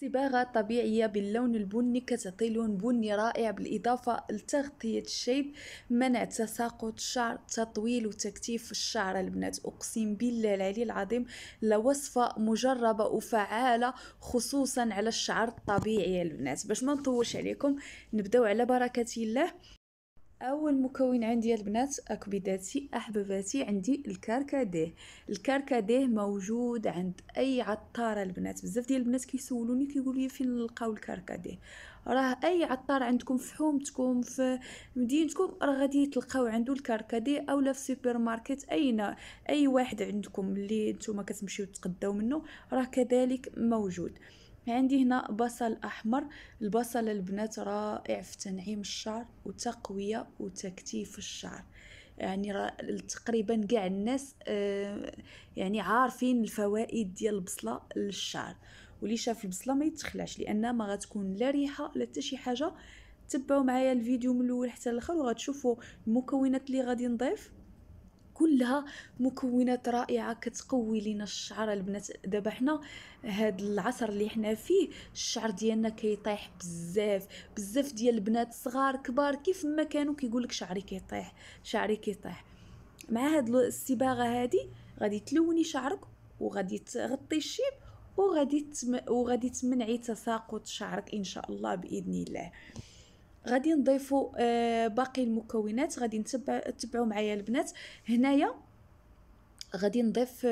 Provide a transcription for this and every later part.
صباغة طبيعية باللون البني كتعطي لون بني رائع بالإضافة لتغطية الشيب منع تساقط الشعر تطويل وتكتيف الشعر البنات أقسم بالله العلي العظيم لوصفة مجربة وفعالة خصوصا على الشعر الطبيعي البنات باش ما نطولش عليكم نبداو على بركة الله اول مكون عندي البنات اكبيداتي احبباتي عندي الكركديه الكركديه موجود عند اي عطاره البنات بزاف ديال البنات كيسولوني كيقولوا لي فين نلقاو الكركديه راه اي عطار عندكم في حومتكم في مدينتكم راه غادي تلقاو عنده الكركديه اولا في سوبر ماركت اين اي واحد عندكم اللي نتوما كتمشيو تقداو منه راه كذلك موجود عندي هنا بصل احمر البصل البنات رائع في تنعيم الشعر وتقويه وتكتيف الشعر يعني تقريبا كاع الناس آه، يعني عارفين الفوائد ديال البصله للشعر واللي شاف البصله ما يتخلعش لان ما غتكون لا ريحه لا حتى شي حاجه تبعوا معايا الفيديو من الاول حتى الاخر وغتشوفوا المكونات اللي غادي نضيف كلها مكونات رائعه كتقوي لينا الشعر البنات دابا حنا هاد العصر اللي حنا فيه الشعر ديالنا كيطيح بزاف بزاف ديال البنات صغار كبار كيف ما كانوا كيقول لك شعري كيطيح شعري كيطيح مع هاد الصباغه هادي غادي تلوني شعرك وغادي تغطي الشيب وغادي تم... وغادي تمنعي تساقط شعرك ان شاء الله باذن الله غادي نضيفوا آه باقي المكونات غادي نتبع تبعوا معايا البنات هنايا غادي نضيف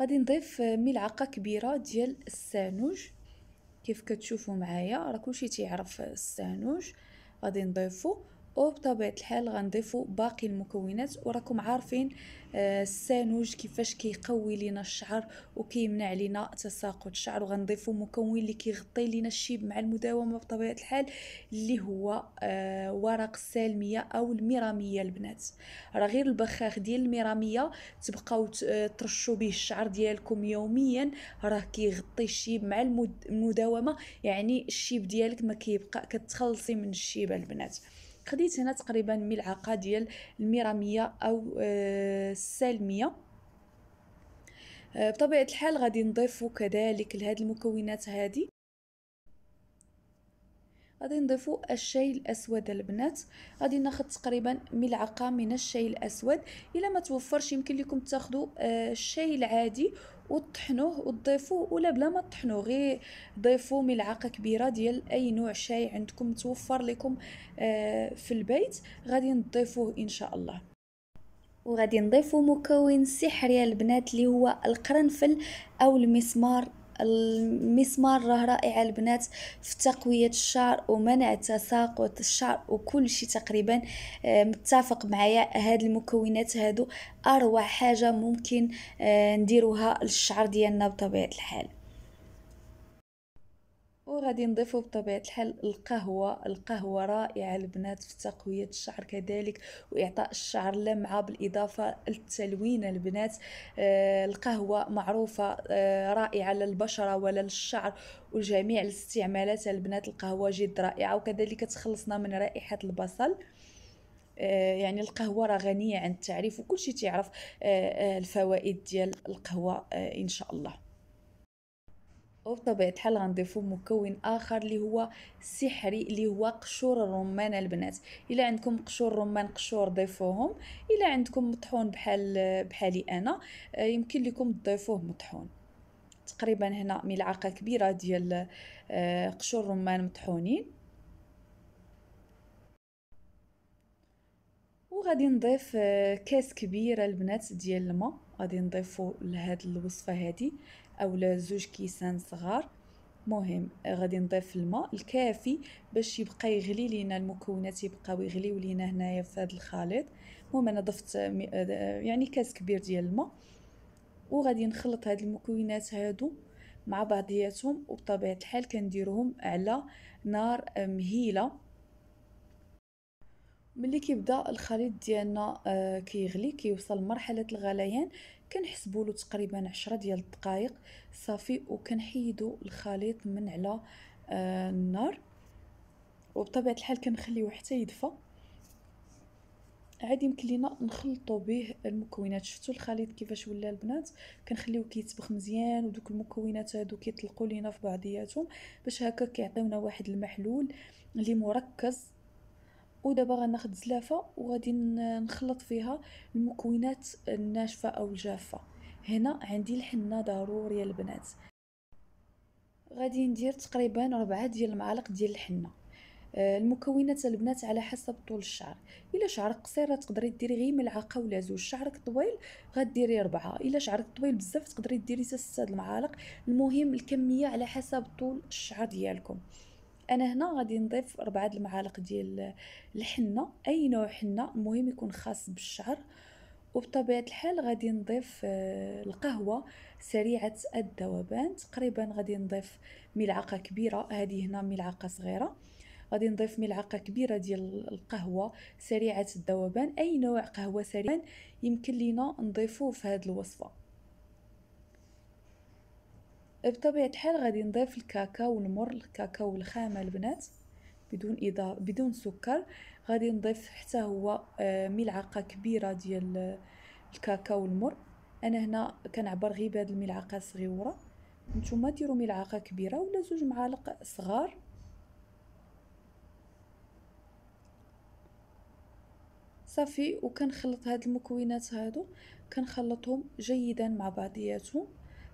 غادي نضيف آه، ملعقه كبيره ديال السانوج كيف كتشوفوا معايا راه كلشي تيعرف آه، السانوج غادي نضيفو وبطبيعة الحال غنضيفو باقي المكونات وراكم عارفين آه، السانوج كيفاش كيقوي لينا الشعر وكيمنع لينا تساقط الشعر وغنضيفوا مكون اللي كيغطي لينا الشيب مع المداومه بطبيعه الحال اللي هو آه، ورق السالميه او الميراميه البنات راه غير البخاخ ديال الميراميه تبقاو آه، ترشوا به الشعر ديالكم يوميا راه كيغطي الشيب مع المداومه يعني الشيب ديالك ما كيبقى كتخلصي من الشيب البنات خديت هنا تقريبا ملعقه ديال الميراميه او آه، السالميه آه، بطبيعه الحال غادي نضيفو كذلك لهاد المكونات هذه غادي نضيفو الشاي الاسود البنات غادي ناخذ تقريبا ملعقه من الشاي الاسود الا ما توفرش يمكن لكم تاخذوا آه، الشاي العادي وتطحنوه وتضيفوه ولا بلا ما تطحنوه غير ضيفوا ملعقه كبيره ديال اي نوع شاي عندكم متوفر لكم آه، في البيت غادي نضيفوه ان شاء الله وغادي نضيفوا مكون سحري البنات اللي هو القرنفل او المسمار المسمار راه رائع البنات في تقوية الشعر ومنع تساقط الشعر وكل شيء تقريبا آه، متفق معايا هاد المكونات هادو أروع حاجة ممكن آه، نديروها للشعر ديالنا بطبيعة الحال وغادي نضيفو بطبيعه الحال القهوه القهوه رائعه البنات في تقويه الشعر كذلك واعطاء الشعر لمعه بالاضافه للتلوين البنات آه القهوه معروفه آه رائعه للبشره ولا للشعر وجميع الاستعمالات البنات القهوه جد رائعه وكذلك تخلصنا من رائحه البصل آه، يعني القهوه راه غنيه عن التعريف وكل شيء تعرف آه، آه، الفوائد ديال القهوه ان شاء الله وبطبيعة الحال غنضيفو مكون آخر اللي هو سحري اللي هو قشور الرمان البنات إلا عندكم قشور رمان قشور ضيفوهم إلا عندكم مطحون بحال بحالي أنا آه، يمكن لكم تضيفوه مطحون تقريبا هنا ملعقة كبيرة ديال آه، قشور رمان مطحونين وغادي نضيف آه، كاس كبيره البنات ديال الماء غادي نضيفو لهاد الوصفه هادي اولا زوج كيسان صغار مهم غادي نضيف الماء الكافي باش يبقى يغلي لينا المكونات يبقاو يغليو لينا هنايا في هذا الخليط المهم انا ضفت يعني كاس كبير ديال الماء وغادي نخلط هاد المكونات هادو مع بعضياتهم وبطبيعه الحال كنديرهم على نار مهيله ملي كيبدا الخليط ديالنا آه، كيغلي كيوصل لمرحله الغليان كنحسبوا له تقريبا 10 ديال الدقائق صافي وكنحيدوا الخليط من على آه النار وبطبيعه الحال كنخليوه حتى يدفى عاد يمكن لينا نخلطوا به المكونات شفتوا الخليط كيفاش ولا البنات كنخليوه كيتبخ مزيان ودوك المكونات هادو كيطلقوا لينا في بعضياتهم باش هكا كيعطيونا واحد المحلول اللي مركز ودابا غناخد زلافه وغادي نخلط فيها المكونات الناشفه او الجافه هنا عندي الحنه ضروريه البنات غادي ندير تقريبا ربعة ديال المعالق ديال الحنه آه، المكونات البنات على حسب طول الشعر الا شعرك قصير تقدري ديري غير ملعقه ولا زوج شعرك طويل غديري اربعه الا شعرك طويل بزاف تقدري ديري حتى 6 المعالق المهم الكميه على حسب طول الشعر ديالكم انا هنا غادي نضيف ربعة المعالق ديال الحنه اي نوع حنه المهم يكون خاص بالشعر وبطبيعه الحال غادي نضيف آه، القهوه سريعه الذوبان تقريبا غادي نضيف ملعقه كبيره هذه هنا ملعقه صغيره غادي نضيف ملعقه كبيره ديال القهوه سريعه الذوبان اي نوع قهوه سريعة يمكن لينا نضيفوه في هذه الوصفه بطبيعة الحال غادي نضيف الكاكاو المر الكاكاو الخامة البنات بدون إضافة بدون سكر غادي نضيف حتى هو آه، ملعقة كبيرة ديال الكاكاو المر أنا هنا كنعبر غير بهاد الملعقة الصغيورة نتوما ديروا ملعقة كبيرة ولا زوج معالق صغار صافي وكنخلط هاد المكونات هادو كنخلطهم جيدا مع بعضياتهم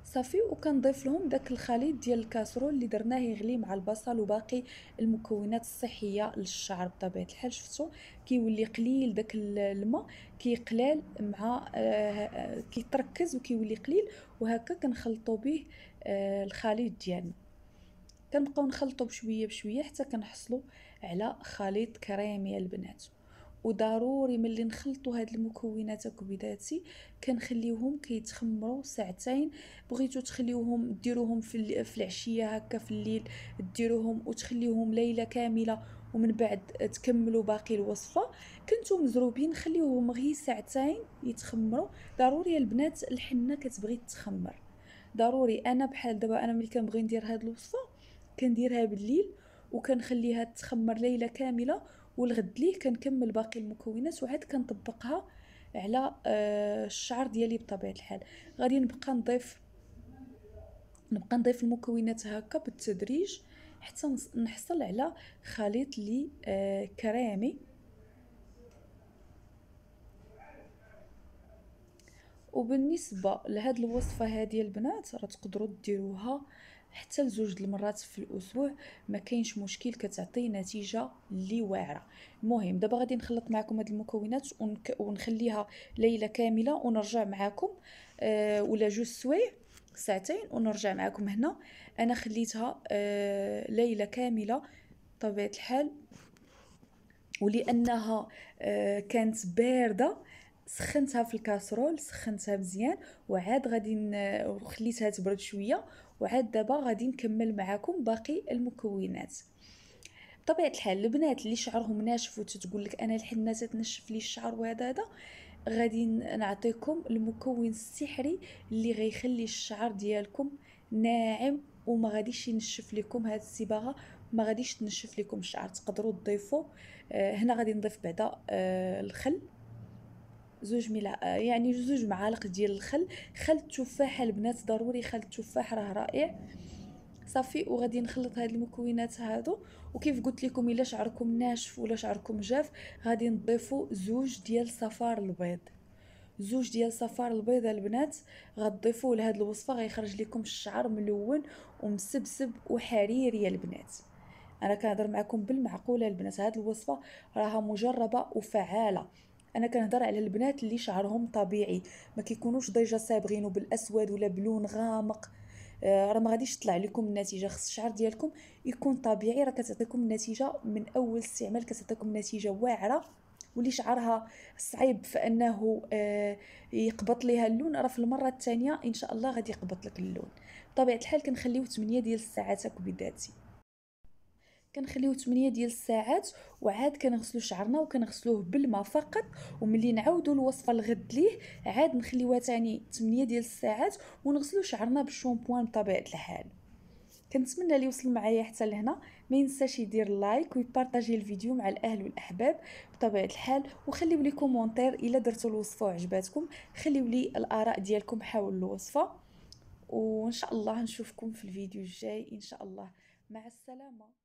صافي وكنضيف لهم داك الخليط ديال الكاسرول اللي درناه يغلي مع البصل وباقي المكونات الصحيه للشعر بطبيعه الحال شفتوا كيولي قليل داك الماء كيقلال مع آه، آه، كيتركز وكيولي قليل وهكا كنخلطوا به آه، الخليط ديالنا كنبقاو نخلطوا بشويه بشويه حتى كنحصلوا على خليط كريمي البنات وضروري ملي نخلطوا هاد المكونات هكا كنخليوهم كيتخمروا ساعتين بغيتو تخليوهم ديروهم في, في العشيه هكا في الليل ديروهم وتخليوهم ليله كامله ومن بعد تكملوا باقي الوصفه كنتو مزروبين خليوهم غير ساعتين يتخمروا ضروري البنات الحنه كتبغي تخمر ضروري انا بحال دابا انا ملي كنبغي ندير هاد الوصفه كنديرها بالليل وكنخليها تخمر ليله كامله والغد ليه كنكمل باقي المكونات وعاد كنطبقها على آه، الشعر ديالي بطبيعه الحال غادي نبقى نضيف نبقى نضيف المكونات هكا بالتدريج حتى نحصل على خليط لي آه، كريمي وبالنسبه لهاد الوصفه هذه البنات راه تقدروا ديروها آه حتى لزوج المرات في الاسبوع ما كاينش مشكل كتعطي نتيجه اللي واعره المهم دابا غادي نخلط معكم هاد المكونات ونك... ونخليها ليله كامله ونرجع معكم آه ولا جوج سوايع ساعتين ونرجع معكم هنا انا خليتها آه ليله كامله بطبيعه الحال ولانها آه كانت بارده سخنتها في الكاسرول سخنتها مزيان وعاد غادي خليتها تبرد شويه وعاد دابا غادي نكمل معكم باقي المكونات بطبيعه الحال البنات اللي شعرهم ناشف وتتقول لك انا الحنه تتنشف لي الشعر وهذا هذا غادي نعطيكم المكون السحري اللي غيخلي الشعر ديالكم ناعم وما غاديش ينشف لكم هاد الصباغه ما غاديش تنشف لكم الشعر تقدروا تضيفوا آه، هنا غادي نضيف بعدا آه، الخل زوج ملا يعني زوج معالق ديال الخل خل التفاح البنات ضروري خل التفاح راه رائع صافي وغادي نخلط هاد المكونات هادو وكيف قلت لكم الا شعركم ناشف ولا شعركم جاف غادي نضيفوا زوج ديال صفار البيض زوج ديال صفار البيض البنات غتضيفوه لهاد الوصفه غيخرج لكم الشعر ملون ومسبسب وحريري يا البنات انا كنهضر معكم بالمعقوله البنات هاد الوصفه راها مجربه وفعاله انا كنهضر على البنات اللي شعرهم طبيعي ما كيكونوش ديجا صابغينو بالاسود ولا بلون غامق آه، راه ما غاديش تطلع لكم النتيجه خص الشعر ديالكم يكون طبيعي راه كتعطيكم النتيجه من اول استعمال كتعطيكم نتيجه واعره واللي شعرها صعيب فانه آه، يقبط ليها اللون راه في المره الثانيه ان شاء الله غادي يقبط لك اللون بطبيعه الحال كنخليو 8 ديال الساعات هكا بذاتي كنخليوه 8 ديال الساعات وعاد كنغسلو شعرنا وكنغسلوه بالماء فقط وملي نعاودو الوصفه الغد ليه عاد نخليوها تاني 8 ديال الساعات ونغسلو شعرنا بالشامبوان بطبيعه الحال كنتمنى اللي وصل معايا حتى لهنا ما ينساش يدير لايك ويبارطاجي الفيديو مع الاهل والاحباب بطبيعه الحال وخليو لي كومونتير الا درتو الوصفه وعجباتكم خليو لي الاراء ديالكم حول الوصفه وان شاء الله نشوفكم في الفيديو الجاي ان شاء الله مع السلامه